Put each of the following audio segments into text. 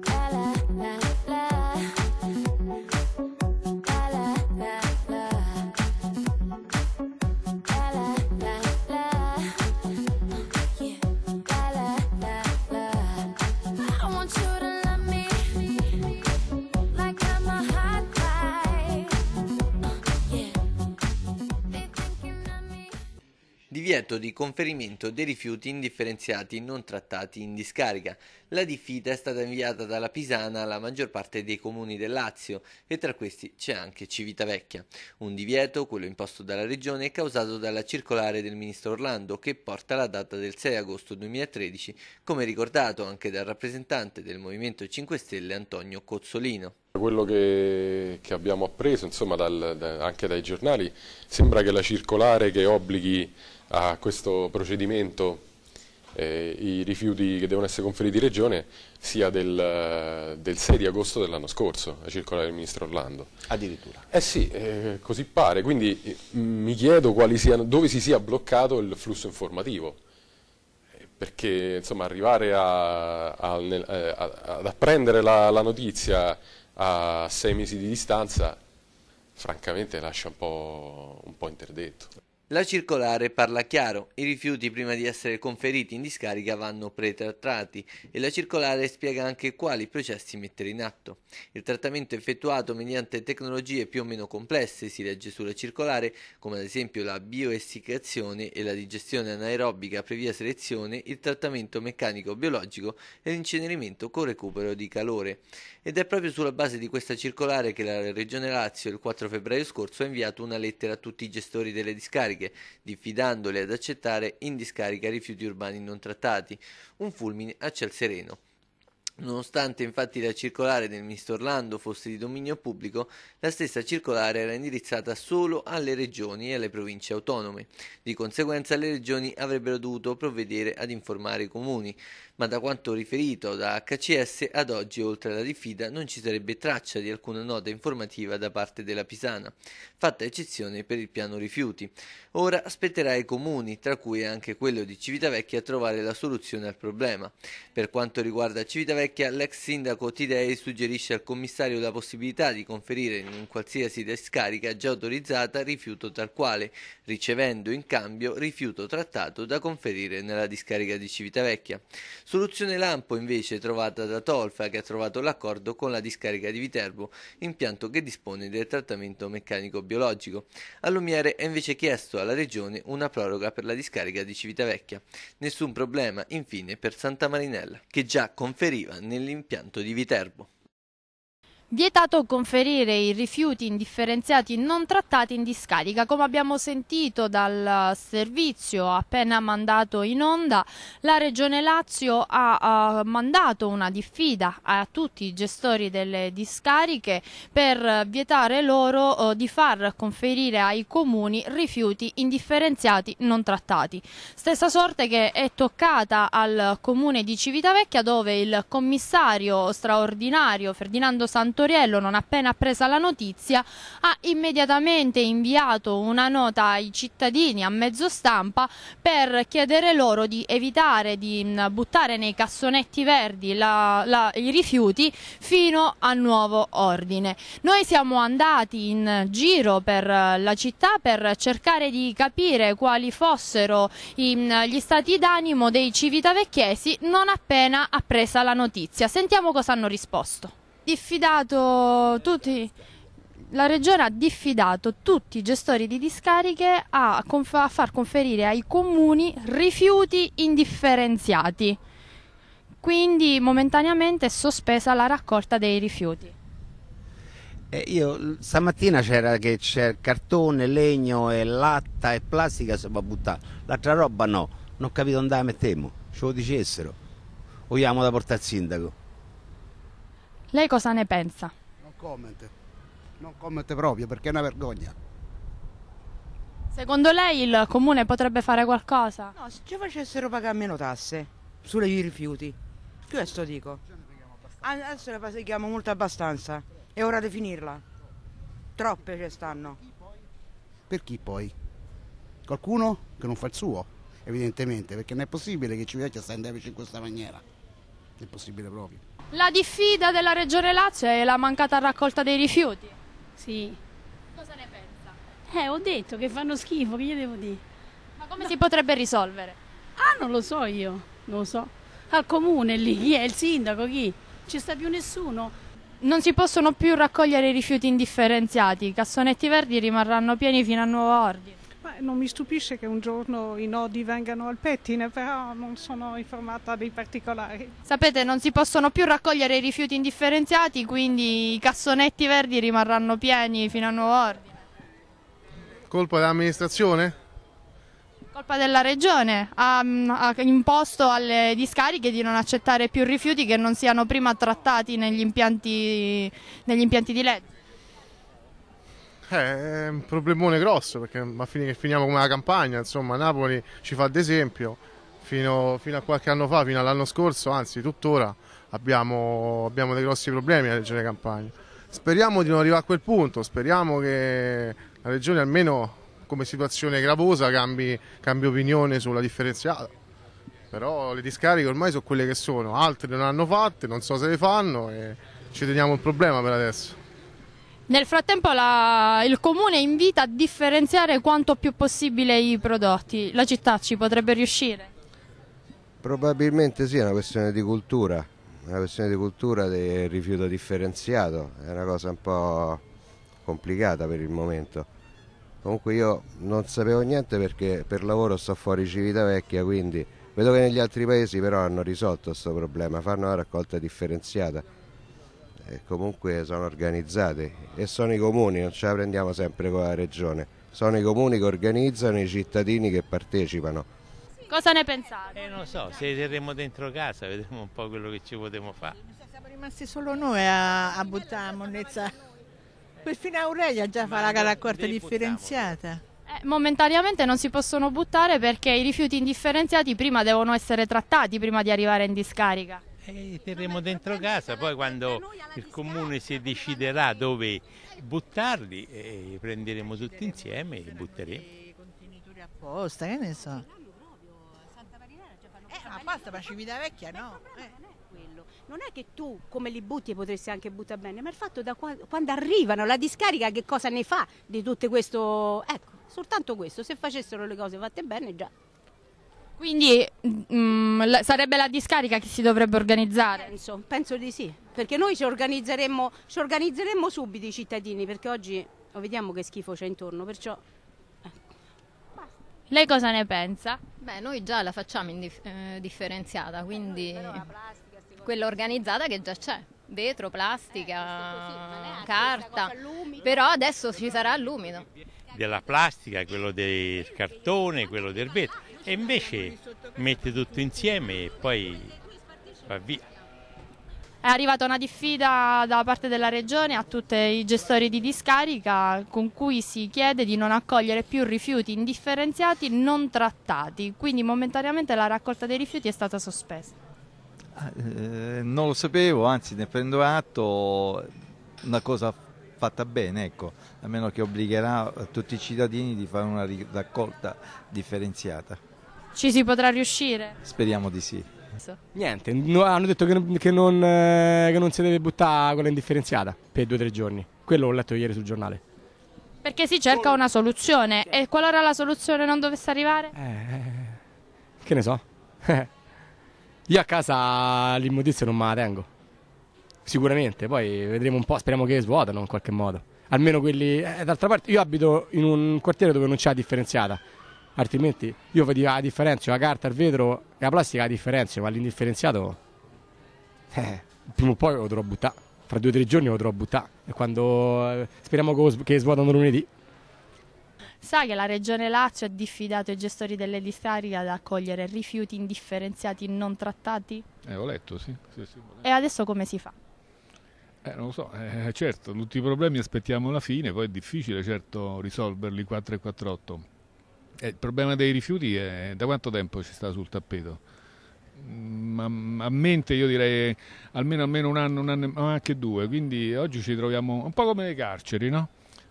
Glad divieto di conferimento dei rifiuti indifferenziati non trattati in discarica. La diffida è stata inviata dalla Pisana alla maggior parte dei comuni del Lazio e tra questi c'è anche Civitavecchia. Un divieto, quello imposto dalla Regione, è causato dalla circolare del Ministro Orlando che porta la data del 6 agosto 2013, come ricordato anche dal rappresentante del Movimento 5 Stelle Antonio Cozzolino. Quello che, che abbiamo appreso insomma, dal, da, anche dai giornali sembra che la circolare che obblighi a questo procedimento eh, i rifiuti che devono essere conferiti regione sia del, del 6 di agosto dell'anno scorso, la circolare del ministro Orlando. Addirittura? Eh sì, eh, così pare, quindi eh, mi chiedo siano, dove si sia bloccato il flusso informativo, perché insomma, arrivare a, a, eh, a, ad apprendere la, la notizia a sei mesi di distanza, francamente lascia un po', un po interdetto. La circolare parla chiaro, i rifiuti prima di essere conferiti in discarica vanno pretrattati e la circolare spiega anche quali processi mettere in atto. Il trattamento effettuato mediante tecnologie più o meno complesse, si legge sulla circolare, come ad esempio la bioessiccazione e la digestione anaerobica previa selezione, il trattamento meccanico-biologico e l'incenerimento con recupero di calore. Ed è proprio sulla base di questa circolare che la Regione Lazio il 4 febbraio scorso ha inviato una lettera a tutti i gestori delle discariche discariche, diffidandole ad accettare in discarica rifiuti urbani non trattati. Un fulmine a ciel sereno. Nonostante infatti la circolare del ministro Orlando fosse di dominio pubblico, la stessa circolare era indirizzata solo alle regioni e alle province autonome. Di conseguenza le regioni avrebbero dovuto provvedere ad informare i comuni, ma da quanto riferito da HCS ad oggi oltre alla diffida non ci sarebbe traccia di alcuna nota informativa da parte della Pisana, fatta eccezione per il piano rifiuti. Ora spetterà ai comuni, tra cui anche quello di Civitavecchia, a trovare la soluzione al problema. Per quanto riguarda Civitavecchia Civitavecchia, l'ex sindaco Tidei suggerisce al commissario la possibilità di conferire in un qualsiasi discarica già autorizzata rifiuto tal quale, ricevendo in cambio rifiuto trattato da conferire nella discarica di Civitavecchia. Soluzione lampo invece trovata da Tolfa che ha trovato l'accordo con la discarica di Viterbo, impianto che dispone del trattamento meccanico biologico. Allumiere ha invece chiesto alla regione una proroga per la discarica di Civitavecchia. Nessun problema infine per Santa Marinella, che già conferiva nell'impianto di Viterbo. Vietato conferire i rifiuti indifferenziati non trattati in discarica. Come abbiamo sentito dal servizio appena mandato in onda, la Regione Lazio ha uh, mandato una diffida a tutti i gestori delle discariche per vietare loro uh, di far conferire ai comuni rifiuti indifferenziati non trattati. Stessa sorte che è toccata al comune di Civitavecchia dove il commissario straordinario Ferdinando Santos Torriello, non appena appresa la notizia, ha immediatamente inviato una nota ai cittadini a mezzo stampa per chiedere loro di evitare di mm, buttare nei cassonetti verdi la, la, i rifiuti fino a nuovo ordine. Noi siamo andati in giro per la città per cercare di capire quali fossero mm, gli stati d'animo dei civitavecchiesi non appena appresa la notizia. Sentiamo cosa hanno risposto diffidato tutti la regione ha diffidato tutti i gestori di discariche a, a, far conferire ai comuni rifiuti indifferenziati. Quindi momentaneamente è sospesa la raccolta dei rifiuti. Eh, io stamattina c'era che c'è cartone, legno e latta e plastica si va a buttare. L'altra roba no, non ho capito dove la mettiamo, ce lo dicessero. Vogliamo da portare al sindaco. Lei cosa ne pensa? Non commenta, non commenta proprio perché è una vergogna. Secondo lei il comune potrebbe fare qualcosa? No, se ci facessero pagare meno tasse sui rifiuti, questo dico. Adesso ne paghiamo molto abbastanza, è ora di finirla. Troppe ci stanno. Per chi poi? Qualcuno che non fa il suo, evidentemente, perché non è possibile che ci piaccia stare in debito in questa maniera. Non è possibile proprio. La diffida della Regione Lazio è la mancata raccolta dei rifiuti? Sì. Cosa ne pensa? Eh, ho detto che fanno schifo, che gli devo dire? Ma come no. si potrebbe risolvere? Ah, non lo so io, non lo so. Al comune lì, chi è? Il sindaco, chi? Ci sta più nessuno? Non si possono più raccogliere i rifiuti indifferenziati, i cassonetti verdi rimarranno pieni fino a nuovo ordine non mi stupisce che un giorno i nodi vengano al pettine, però non sono informata dei particolari. Sapete, non si possono più raccogliere i rifiuti indifferenziati, quindi i cassonetti verdi rimarranno pieni fino a nuovo ordine. Colpa dell'amministrazione? Colpa della regione, ha, mm, ha imposto alle discariche di non accettare più rifiuti che non siano prima trattati negli impianti, negli impianti di legge. Eh, è un problemone grosso perché ma fin- finiamo come la campagna, insomma Napoli ci fa ad esempio, fino, fino a qualche anno fa, fino all'anno scorso, anzi tuttora abbiamo, abbiamo dei grossi problemi a Regione Campania. Speriamo di non arrivare a quel punto, speriamo che la Regione almeno come situazione gravosa cambi, cambi opinione sulla differenziata. Però le discariche ormai sono quelle che sono, altre non hanno fatte, non so se le fanno e ci teniamo un problema per adesso. Nel frattempo la, il comune invita a differenziare quanto più possibile i prodotti. La città ci potrebbe riuscire? Probabilmente sì, è una questione di cultura, è una questione di cultura del rifiuto differenziato, è una cosa un po' complicata per il momento. Comunque io non sapevo niente perché per lavoro sto fuori Civitavecchia, quindi vedo che negli altri paesi però hanno risolto questo problema, fanno la raccolta differenziata comunque sono organizzate e sono i comuni, non ce la prendiamo sempre con la regione, sono i comuni che organizzano i cittadini che partecipano. Cosa ne pensate? Eh, non so, se terremo dentro casa vedremo un po' quello che ci potremo fare. Cioè, siamo rimasti solo noi a, a buttare la monnezza. Perfino Aurelia già fa la gara a quarta differenziata. Eh, momentaneamente non si possono buttare perché i rifiuti indifferenziati prima devono essere trattati prima di arrivare in discarica. E terremo dentro casa, poi quando il comune si deciderà dove buttarli, eh, prenderemo tutti insieme e li butteremo. Contenitori apposta, che ne so. Eh, ma basta, ma Civitavecchia no. Eh. Quello. Non è che tu come li butti potresti anche buttare bene, ma il fatto da quando, quando arrivano la discarica che cosa ne fa di tutto questo? Ecco, soltanto questo, se facessero le cose fatte bene già. Quindi mh, mm, sarebbe la discarica che si dovrebbe organizzare? Penso, penso di sì, perché noi ci organizzeremmo, ci organizzeremmo subito i cittadini, perché oggi lo oh, vediamo che schifo c'è intorno, perciò... Eh. Lei cosa ne pensa? Beh, noi già la facciamo eh, differenziata, quindi plastica, quella organizzata che già c'è vetro, eh, plastica, eh, così, carta, però adesso ci sarà l'umido. Della plastica, quello del cartone, quello del vetro e invece mette tutto insieme e poi va via. È arrivata una diffida da parte della Regione a tutti i gestori di discarica con cui si chiede di non accogliere più rifiuti indifferenziati non trattati, quindi momentaneamente la raccolta dei rifiuti è stata sospesa. Ah, eh, non lo sapevo, anzi ne prendo atto, una cosa fatta bene, ecco, a meno che obbligherà tutti i cittadini di fare una raccolta differenziata. Ci si potrà riuscire? Speriamo di sì. Niente, no, hanno detto che, non, che non, eh, che non si deve buttare quella indifferenziata per due o tre giorni. Quello l'ho letto ieri sul giornale. Perché si cerca una soluzione e qualora la soluzione non dovesse arrivare? Eh, che ne so. Io a casa l'immondizia non me la tengo. Sicuramente, poi vedremo un po', speriamo che svuotano in qualche modo. Almeno quelli... Eh, d'altra parte io abito in un quartiere dove non c'è la differenziata altrimenti io vedo la differenza, la carta, il vetro, e la plastica la differenza, ma l'indifferenziato eh, prima o poi lo dovrò buttare, fra due o tre giorni lo dovrò buttare quando eh, speriamo che, svuotano lunedì. Sa che la Regione Lazio ha diffidato i gestori delle discariche ad accogliere rifiuti indifferenziati non trattati? Eh, ho letto, sì. sì, sì E adesso come si fa? Eh, non lo so, eh, certo, tutti i problemi aspettiamo la fine, poi è difficile certo risolverli 4 e 48. Eh, il problema dei rifiuti è da quanto tempo ci sta sul tappeto? Mm, a, mente io direi almeno, almeno un anno, un anno, ma anche due, quindi oggi ci troviamo un po' come le carceri, no?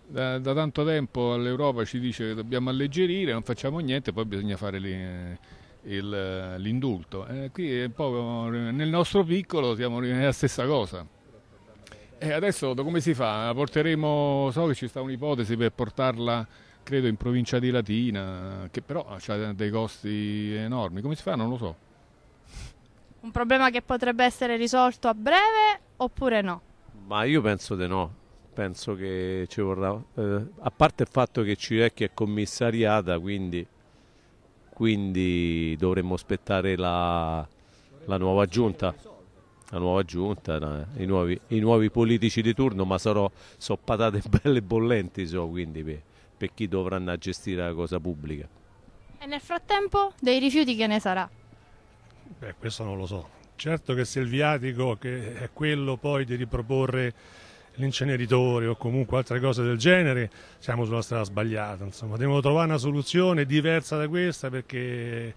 Da, da tanto tempo l'Europa ci dice che dobbiamo alleggerire, non facciamo niente, poi bisogna fare le, il, l'indulto. Eh, qui è poco, nel nostro piccolo siamo nella stessa cosa. E eh, adesso come si fa? porteremo, so che ci sta un'ipotesi per portarla credo in provincia di Latina, che però ah, ha dei costi enormi. Come si fa? Non lo so. Un problema che potrebbe essere risolto a breve oppure no? Ma io penso di no. Penso che ci vorrà. Eh, a parte il fatto che Cirecchi è commissariata, quindi, quindi dovremmo aspettare la, la, nuova giunta. La nuova giunta, eh. i, nuovi, i, nuovi, politici di turno, ma sono so patate belle e bollenti, so, quindi per chi dovrà gestire la cosa pubblica. E nel frattempo dei rifiuti che ne sarà? Beh, questo non lo so. Certo che se il viatico, che è quello poi di riproporre l'inceneritore o comunque altre cose del genere, siamo sulla strada sbagliata. Insomma, devono trovare una soluzione diversa da questa perché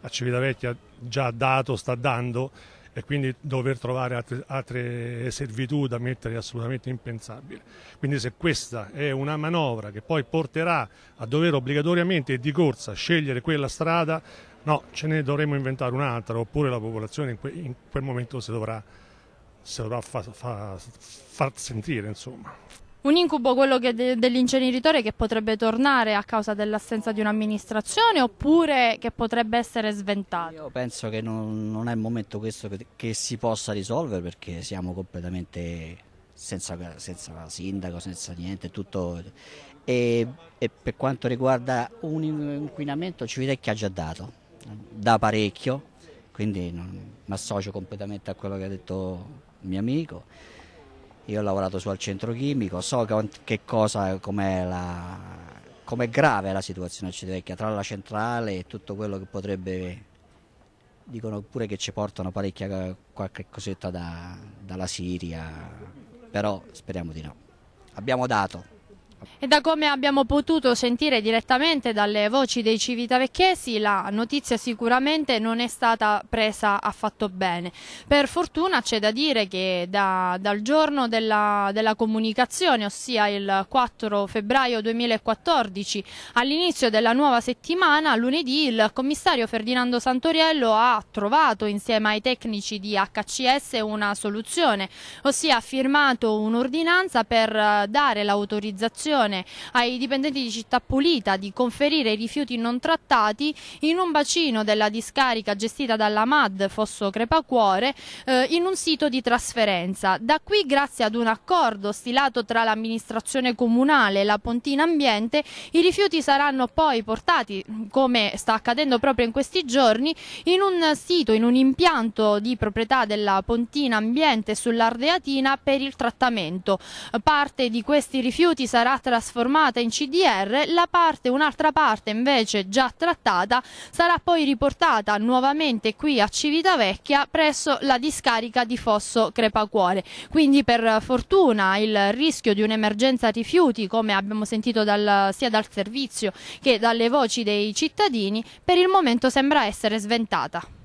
a Civitavecchia già ha dato, sta dando e quindi dover trovare altre, altre servitù da mettere è assolutamente impensabile. Quindi se questa è una manovra che poi porterà a dover obbligatoriamente e di corsa scegliere quella strada, no, ce ne dovremo inventare un'altra oppure la popolazione in, que, in quel momento si dovrà, si dovrà fa, fa, far sentire. Insomma. Un incubo quello de dell'inceneritore che potrebbe tornare a causa dell'assenza di un'amministrazione oppure che potrebbe essere sventato? Io penso che non, non è il momento questo che, che, si possa risolvere perché siamo completamente senza, senza sindaco, senza niente, tutto. E, e per quanto riguarda un inquinamento Civitecchia ha già dato, da parecchio, quindi mi associo completamente a quello che ha detto il mio amico. Io ho lavorato su al centro chimico, so che, cosa, com'è la, com'è grave la situazione a Civitavecchia tra la centrale e tutto quello che potrebbe dicono pure che ci portano parecchia qualche cosetta da, dalla Siria però speriamo di no abbiamo dato e da come abbiamo potuto sentire direttamente dalle voci dei civitavecchesi, la notizia sicuramente non è stata presa affatto bene. Per fortuna c'è da dire che da, dal giorno della, della comunicazione, ossia il 4 febbraio 2014, all'inizio della nuova settimana, lunedì, il commissario Ferdinando Santoriello ha trovato insieme ai tecnici di HCS una soluzione, ossia ha firmato un'ordinanza per eh, dare l'autorizzazione l'obbligazione ai dipendenti di Città Pulita di conferire i rifiuti non trattati in un bacino della discarica gestita dalla MAD Fosso Crepacuore eh, in un sito di trasferenza. Da qui, grazie ad un accordo stilato tra l'amministrazione comunale e la Pontina Ambiente, i rifiuti saranno poi portati, come sta accadendo proprio in questi giorni, in un sito, in un impianto di proprietà della Pontina Ambiente sull'Ardeatina per il trattamento. Parte di questi rifiuti sarà trasformata in CDR, la parte, un'altra parte invece già trattata sarà poi riportata nuovamente qui a Civitavecchia presso la discarica di Fosso Crepacuore. Quindi per fortuna il rischio di un'emergenza rifiuti, come abbiamo sentito dal, sia dal servizio che dalle voci dei cittadini, per il momento sembra essere sventata.